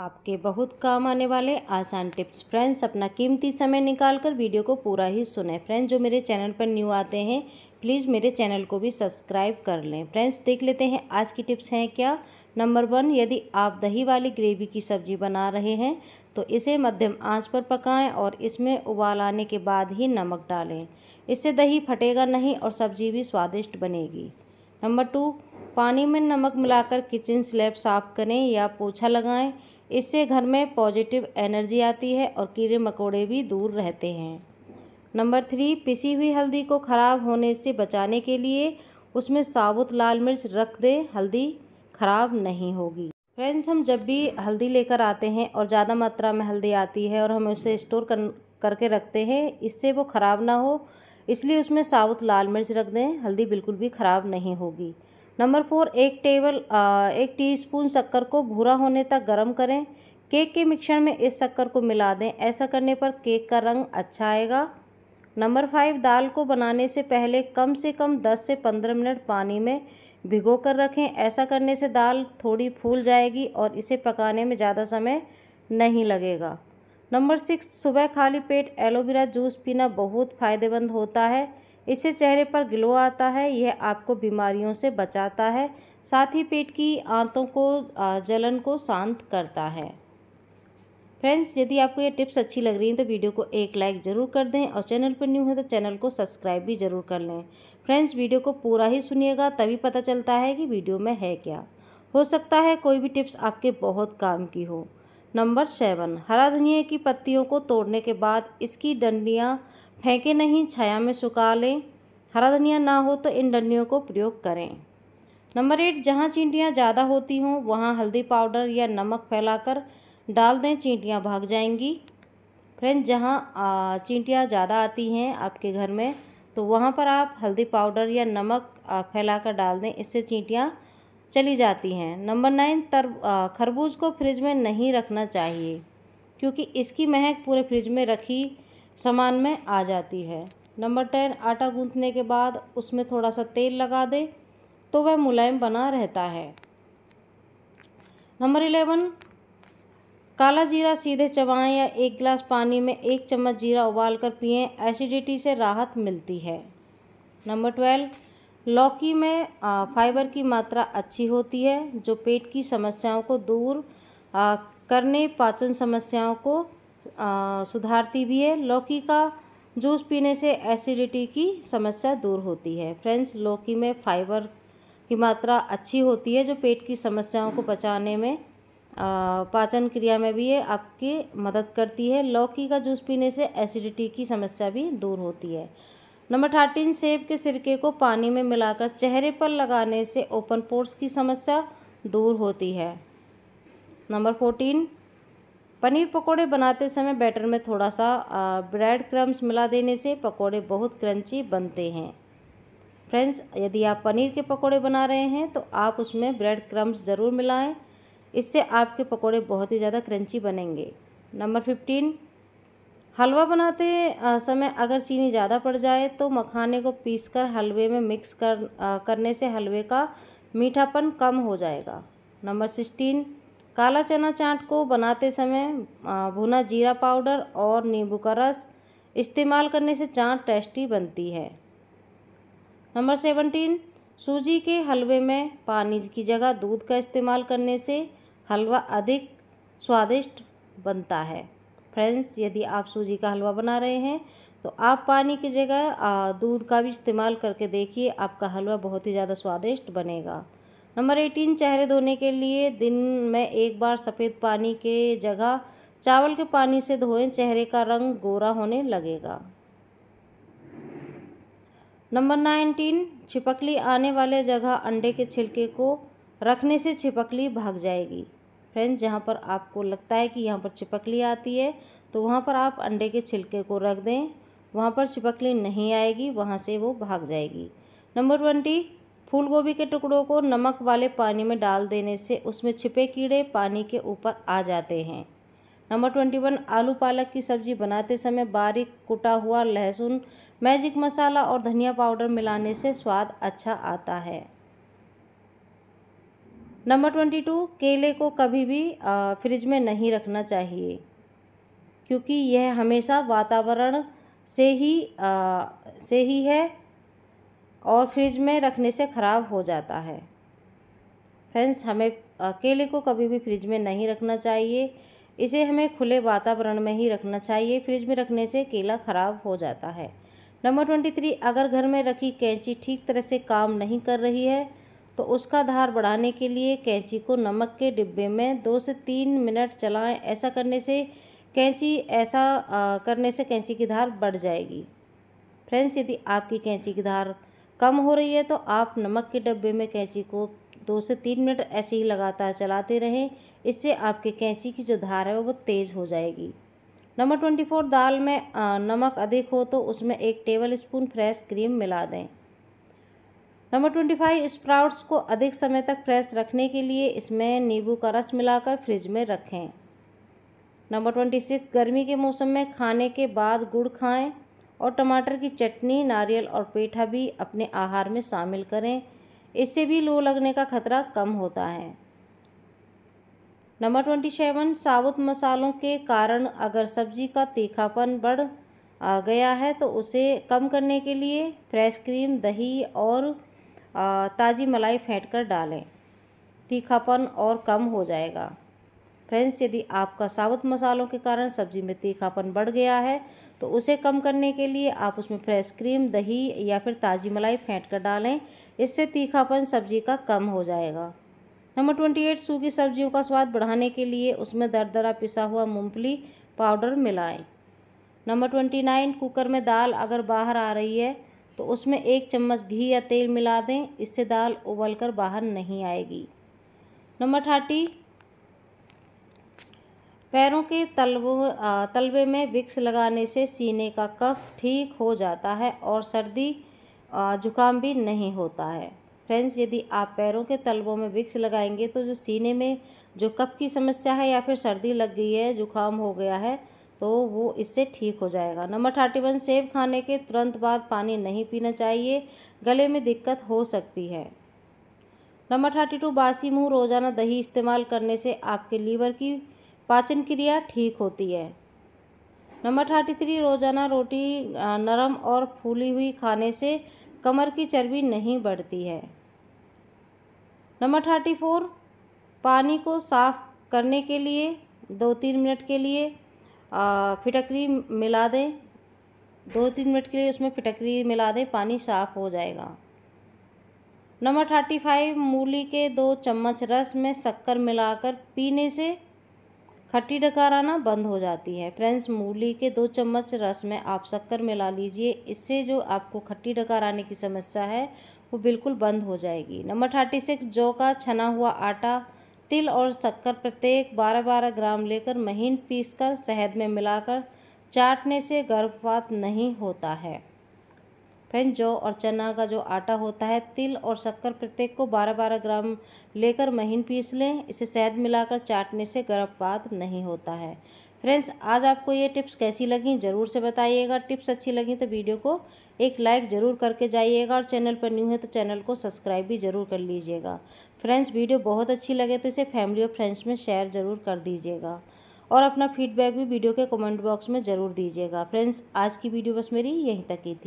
आपके बहुत काम आने वाले आसान टिप्स फ्रेंड्स अपना कीमती समय निकालकर वीडियो को पूरा ही सुने फ्रेंड्स जो मेरे चैनल पर न्यू आते हैं प्लीज़ मेरे चैनल को भी सब्सक्राइब कर लें फ्रेंड्स देख लेते हैं आज की टिप्स हैं क्या नंबर वन यदि आप दही वाली ग्रेवी की सब्जी बना रहे हैं तो इसे मध्यम आंच पर पकाएं और इसमें उबाल आने के बाद ही नमक डालें इससे दही फटेगा नहीं और सब्जी भी स्वादिष्ट बनेगी नंबर टू पानी में नमक मिलाकर किचन स्लैब साफ करें या पोछा लगाएं इससे घर में पॉजिटिव एनर्जी आती है और कीड़े मकोड़े भी दूर रहते हैं नंबर थ्री पिसी हुई हल्दी को ख़राब होने से बचाने के लिए उसमें साबुत लाल मिर्च रख दें हल्दी ख़राब नहीं होगी फ्रेंड्स हम जब भी हल्दी लेकर आते हैं और ज़्यादा मात्रा में हल्दी आती है और हम उसे स्टोर कर करके रखते हैं इससे वो ख़राब ना हो इसलिए उसमें साबुत लाल मिर्च रख दें हल्दी बिल्कुल भी ख़राब नहीं होगी नंबर फोर एक टेबल एक टीस्पून शक्कर को भूरा होने तक गर्म करें केक के मिक्सर में इस शक्कर को मिला दें ऐसा करने पर केक का रंग अच्छा आएगा नंबर फाइव दाल को बनाने से पहले कम से कम दस से पंद्रह मिनट पानी में भिगो कर रखें ऐसा करने से दाल थोड़ी फूल जाएगी और इसे पकाने में ज़्यादा समय नहीं लगेगा नंबर सिक्स सुबह खाली पेट एलोवेरा जूस पीना बहुत फ़ायदेमंद होता है इससे चेहरे पर ग्लो आता है यह आपको बीमारियों से बचाता है साथ ही पेट की आंतों को जलन को शांत करता है फ्रेंड्स यदि आपको ये टिप्स अच्छी लग रही हैं तो वीडियो को एक लाइक ज़रूर कर दें और चैनल पर न्यू है तो चैनल को सब्सक्राइब भी ज़रूर कर लें फ्रेंड्स वीडियो को पूरा ही सुनिएगा तभी पता चलता है कि वीडियो में है क्या हो सकता है कोई भी टिप्स आपके बहुत काम की हो नंबर सेवन हरा धनिया की पत्तियों को तोड़ने के बाद इसकी डंडियाँ फेंके नहीं छाया में सुखा लें हरा धनिया ना हो तो इन डंडियों को प्रयोग करें नंबर एट जहाँ चींटियाँ ज़्यादा होती हों वहाँ हल्दी पाउडर या नमक फैलाकर डाल दें चींटियाँ भाग जाएंगी फ्रेंड जहाँ चींटियाँ ज़्यादा आती हैं आपके घर में तो वहाँ पर आप हल्दी पाउडर या नमक फैलाकर डाल दें इससे चींटियाँ चली जाती हैं नंबर नाइन तर खरबूज को फ्रिज में नहीं रखना चाहिए क्योंकि इसकी महक पूरे फ्रिज में रखी सामान में आ जाती है नंबर टेन आटा गूंथने के बाद उसमें थोड़ा सा तेल लगा दें तो वह मुलायम बना रहता है नंबर इलेवन काला जीरा सीधे चबाएं या एक गिलास पानी में एक चम्मच जीरा उबाल कर पिएँ एसिडिटी से राहत मिलती है नंबर ट्वेल्व लौकी में फाइबर की मात्रा अच्छी होती है जो पेट की समस्याओं को दूर करने पाचन समस्याओं को सुधारती भी है लौकी का जूस पीने से एसिडिटी की समस्या दूर होती है फ्रेंड्स लौकी में फाइबर की मात्रा अच्छी होती है जो पेट की समस्याओं को बचाने में पाचन क्रिया में भी ये आपकी मदद करती है लौकी का जूस पीने से एसिडिटी की समस्या भी दूर होती है नंबर थर्टीन सेब के सिरके को पानी में मिलाकर चेहरे पर लगाने से ओपन पोर्स की समस्या दूर होती है नंबर फोर्टीन पनीर पकोड़े बनाते समय बैटर में थोड़ा सा ब्रेड क्रम्स मिला देने से पकोड़े बहुत क्रंची बनते हैं फ्रेंड्स यदि आप पनीर के पकोड़े बना रहे हैं तो आप उसमें ब्रेड क्रम्स ज़रूर मिलाएं इससे आपके पकोड़े बहुत ही ज़्यादा क्रंची बनेंगे नंबर फिफ्टीन हलवा बनाते समय अगर चीनी ज़्यादा पड़ जाए तो मखाने को कर हलवे में मिक्स कर करने से हलवे का मीठापन कम हो जाएगा नंबर सिक्सटीन काला चना चाट को बनाते समय भुना जीरा पाउडर और नींबू का रस इस्तेमाल करने से चाट टेस्टी बनती है नंबर सेवनटीन सूजी के हलवे में पानी की जगह दूध का इस्तेमाल करने से हलवा अधिक स्वादिष्ट बनता है फ्रेंड्स यदि आप सूजी का हलवा बना रहे हैं तो आप पानी की जगह दूध का भी इस्तेमाल करके देखिए आपका हलवा बहुत ही ज़्यादा स्वादिष्ट बनेगा नंबर एटीन चेहरे धोने के लिए दिन में एक बार सफ़ेद पानी के जगह चावल के पानी से धोएं चेहरे का रंग गोरा होने लगेगा नंबर नाइनटीन छिपकली आने वाले जगह अंडे के छिलके को रखने से छिपकली भाग जाएगी फ्रेंड्स जहाँ पर आपको लगता है कि यहाँ पर छिपकली आती है तो वहाँ पर आप अंडे के छिलके को रख दें वहाँ पर छिपकली नहीं आएगी वहाँ से वो भाग जाएगी नंबर ट्वेंटी फूलगोभी के टुकड़ों को नमक वाले पानी में डाल देने से उसमें छिपे कीड़े पानी के ऊपर आ जाते हैं नंबर ट्वेंटी वन आलू पालक की सब्जी बनाते समय बारीक कुटा हुआ लहसुन मैजिक मसाला और धनिया पाउडर मिलाने से स्वाद अच्छा आता है नंबर ट्वेंटी टू केले को कभी भी फ्रिज में नहीं रखना चाहिए क्योंकि यह हमेशा वातावरण से ही आ, से ही है और फ्रिज में रखने से ख़राब हो जाता है फ्रेंड्स हमें केले को कभी भी फ्रिज में नहीं रखना चाहिए इसे हमें खुले वातावरण में ही रखना चाहिए फ्रिज में रखने से केला ख़राब हो जाता है नंबर ट्वेंटी थ्री अगर घर में रखी कैंची ठीक तरह से काम नहीं कर रही है तो उसका धार बढ़ाने के लिए कैंची को नमक के डिब्बे में दो से तीन मिनट चलाएं ऐसा करने से कैंची ऐसा करने से कैंची की धार बढ़ जाएगी फ्रेंड्स यदि आपकी कैंची की धार कम हो रही है तो आप नमक के डब्बे में कैंची को दो से तीन मिनट ऐसे ही लगातार चलाते रहें इससे आपकी कैंची की जो धार है वो तेज़ हो जाएगी नंबर ट्वेंटी फोर दाल में नमक अधिक हो तो उसमें एक टेबल स्पून फ्रेश क्रीम मिला दें नंबर ट्वेंटी फाइव स्प्राउट्स को अधिक समय तक फ्रेश रखने के लिए इसमें नींबू का रस मिलाकर फ्रिज में रखें नंबर ट्वेंटी सिक्स गर्मी के मौसम में खाने के बाद गुड़ खाएं और टमाटर की चटनी नारियल और पेठा भी अपने आहार में शामिल करें इससे भी लो लगने का खतरा कम होता है नंबर ट्वेंटी सेवन साबुत मसालों के कारण अगर सब्जी का तीखापन बढ़ आ गया है तो उसे कम करने के लिए फ्रेश क्रीम दही और ताज़ी मलाई फेंट कर डालें तीखापन और कम हो जाएगा फ्रेंड्स यदि आपका साबुत मसालों के कारण सब्जी में तीखापन बढ़ गया है तो उसे कम करने के लिए आप उसमें फ्रेश क्रीम दही या फिर ताज़ी मलाई फेंट कर डालें इससे तीखापन सब्जी का कम हो जाएगा नंबर ट्वेंटी एट सूखी सब्जियों का स्वाद बढ़ाने के लिए उसमें दरदरा पिसा हुआ मूँगफली पाउडर मिलाएं नंबर ट्वेंटी नाइन कुकर में दाल अगर बाहर आ रही है तो उसमें एक चम्मच घी या तेल मिला दें इससे दाल उबल कर बाहर नहीं आएगी नंबर थर्टी पैरों के तलब तलबे में विक्स लगाने से सीने का कफ ठीक हो जाता है और सर्दी जुकाम भी नहीं होता है फ्रेंड्स यदि आप पैरों के तलबों में विक्स लगाएंगे तो जो सीने में जो कफ की समस्या है या फिर सर्दी लग गई है जुकाम हो गया है तो वो इससे ठीक हो जाएगा नंबर थर्टी वन सेब खाने के तुरंत बाद पानी नहीं पीना चाहिए गले में दिक्कत हो सकती है नंबर थर्टी टू बासी मुँह रोज़ाना दही इस्तेमाल करने से आपके लीवर की पाचन क्रिया ठीक होती है नंबर थर्टी थ्री रोज़ाना रोटी नरम और फूली हुई खाने से कमर की चर्बी नहीं बढ़ती है नंबर थर्टी फोर पानी को साफ करने के लिए दो तीन मिनट के लिए फिटकरी मिला दें दो तीन मिनट के लिए उसमें फिटकरी मिला दें पानी साफ हो जाएगा नंबर थर्टी फाइव मूली के दो चम्मच रस में शक्कर मिलाकर पीने से खट्टी डकाराना बंद हो जाती है फ्रेंड्स मूली के दो चम्मच रस में आप शक्कर मिला लीजिए इससे जो आपको खट्टी डकाराने की समस्या है वो बिल्कुल बंद हो जाएगी नंबर थर्टी सिक्स जौ का छना हुआ आटा तिल और शक्कर प्रत्येक बारह बारह ग्राम लेकर महीन पीसकर शहद में मिलाकर चाटने से गर्भपात नहीं होता है फ्रेंड जौ और चना का जो आटा होता है तिल और शक्कर प्रत्येक को बारह बारह ग्राम लेकर महीन पीस लें इसे शहद मिलाकर चाटने से गर्भपात नहीं होता है फ्रेंड्स आज आपको ये टिप्स कैसी लगी ज़रूर से बताइएगा टिप्स अच्छी लगी तो वीडियो को एक लाइक ज़रूर करके जाइएगा और चैनल पर न्यू है तो चैनल को सब्सक्राइब भी ज़रूर कर लीजिएगा फ्रेंड्स वीडियो बहुत अच्छी लगे तो इसे फैमिली और फ्रेंड्स में शेयर ज़रूर कर दीजिएगा और अपना फीडबैक भी वीडियो के कमेंट बॉक्स में ज़रूर दीजिएगा फ्रेंड्स आज की वीडियो बस मेरी यहीं तक की थी